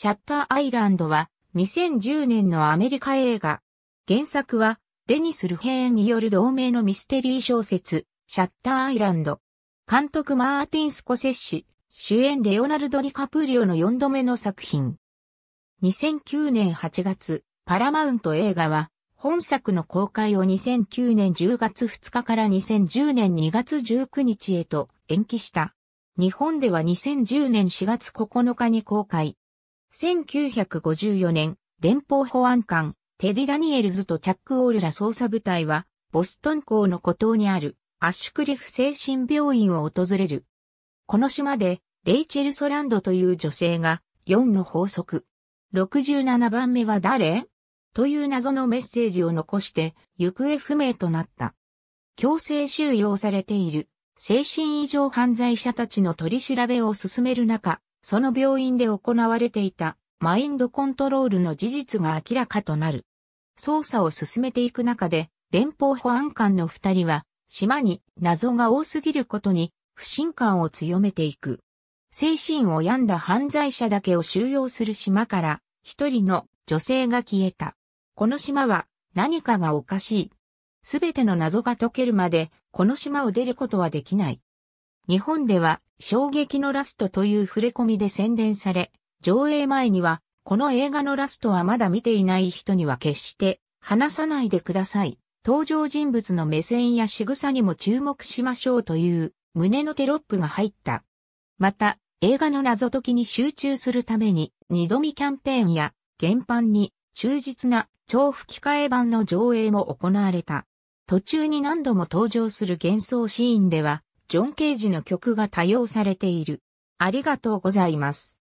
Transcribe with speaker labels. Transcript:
Speaker 1: シャッターアイランドは2010年のアメリカ映画。原作はデニス・ルヘーンによる同名のミステリー小説、シャッターアイランド。監督マーティン・スコセッシ、主演レオナルド・ディカプリオの4度目の作品。2009年8月、パラマウント映画は、本作の公開を2009年10月2日から2010年2月19日へと延期した。日本では2010年4月9日に公開、1954年、連邦保安官、テディ・ダニエルズとチャック・オールラ捜査部隊は、ボストン港の孤島にある、アッシュクリフ精神病院を訪れる。この島で、レイチェル・ソランドという女性が、4の法則。67番目は誰という謎のメッセージを残して、行方不明となった。強制収容されている、精神異常犯罪者たちの取り調べを進める中、その病院で行われていたマインドコントロールの事実が明らかとなる。捜査を進めていく中で、連邦保安官の二人は、島に謎が多すぎることに不信感を強めていく。精神を病んだ犯罪者だけを収容する島から一人の女性が消えた。この島は何かがおかしい。すべての謎が解けるまでこの島を出ることはできない。日本では衝撃のラストという触れ込みで宣伝され、上映前には、この映画のラストはまだ見ていない人には決して話さないでください。登場人物の目線や仕草にも注目しましょうという胸のテロップが入った。また、映画の謎解きに集中するために、二度見キャンペーンや原版に忠実な超吹き替え版の上映も行われた。途中に何度も登場する幻想シーンでは、ジョン・ケージの曲が多用されている。ありがとうございます。